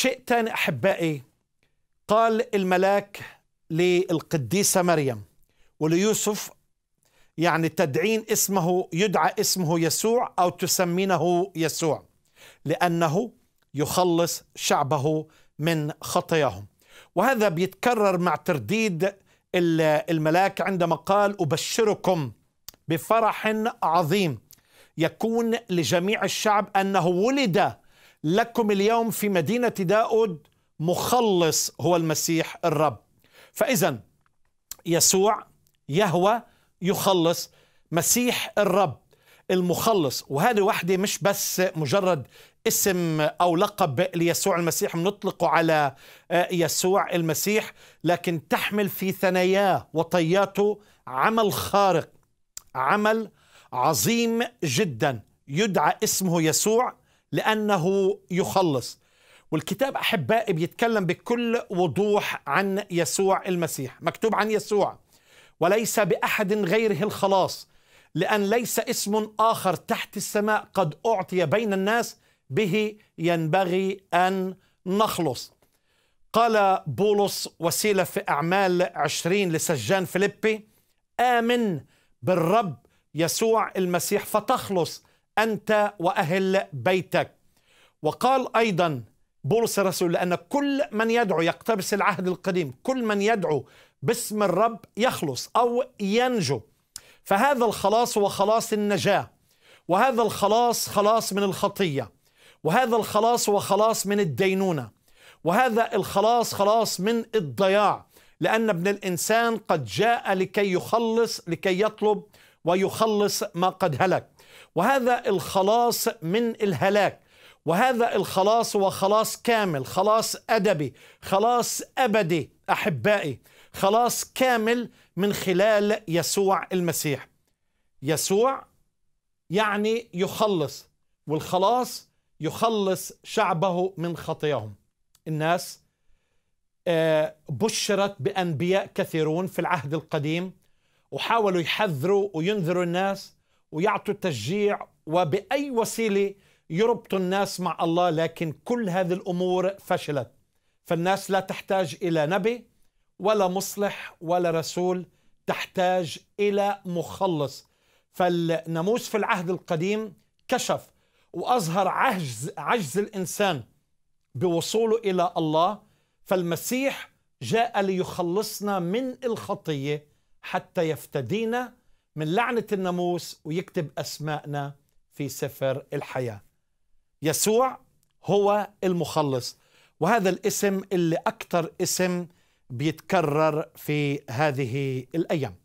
شيء ثاني أحبائي قال الملاك للقديسة مريم وليوسف يعني تدعين اسمه يدعى اسمه يسوع أو تسمينه يسوع لأنه يخلص شعبه من خطاياهم وهذا بيتكرر مع ترديد الملاك عندما قال أبشركم بفرح عظيم يكون لجميع الشعب أنه ولد لكم اليوم في مدينة داود مخلص هو المسيح الرب فإذا يسوع يهوى يخلص مسيح الرب المخلص وهذه وحده مش بس مجرد اسم او لقب ليسوع المسيح بنطلقه على آه، يسوع المسيح لكن تحمل في ثناياه وطياته عمل خارق عمل عظيم جدا يدعى اسمه يسوع لأنه يخلص والكتاب أحبائي بيتكلم بكل وضوح عن يسوع المسيح مكتوب عن يسوع وليس بأحد غيره الخلاص لأن ليس اسم آخر تحت السماء قد أعطي بين الناس به ينبغي أن نخلص قال بولس وسيلة في أعمال عشرين لسجان فيليبي آمن بالرب يسوع المسيح فتخلص أنت وأهل بيتك وقال أيضا بولس الرسول لأن كل من يدعو يقتبس العهد القديم كل من يدعو باسم الرب يخلص أو ينجو فهذا الخلاص هو خلاص النجاة وهذا الخلاص خلاص من الخطية وهذا الخلاص هو خلاص من الدينونة وهذا الخلاص خلاص من الضياع لأن ابن الإنسان قد جاء لكي يخلص لكي يطلب ويخلص ما قد هلك وهذا الخلاص من الهلاك وهذا الخلاص هو خلاص كامل خلاص ادبي خلاص ابدي احبائي خلاص كامل من خلال يسوع المسيح يسوع يعني يخلص والخلاص يخلص شعبه من خطاياهم الناس آه، بشرت بانبياء كثيرون في العهد القديم وحاولوا يحذروا وينذروا الناس ويعطوا تشجيع وبأي وسيلة يربطوا الناس مع الله لكن كل هذه الأمور فشلت فالناس لا تحتاج إلى نبي ولا مصلح ولا رسول تحتاج إلى مخلص فالناموس في العهد القديم كشف وأظهر عجز, عجز الإنسان بوصوله إلى الله فالمسيح جاء ليخلصنا من الخطيه حتى يفتدينا من لعنة الناموس ويكتب أسماءنا في سفر الحياة يسوع هو المخلص وهذا الاسم اللي أكثر اسم بيتكرر في هذه الأيام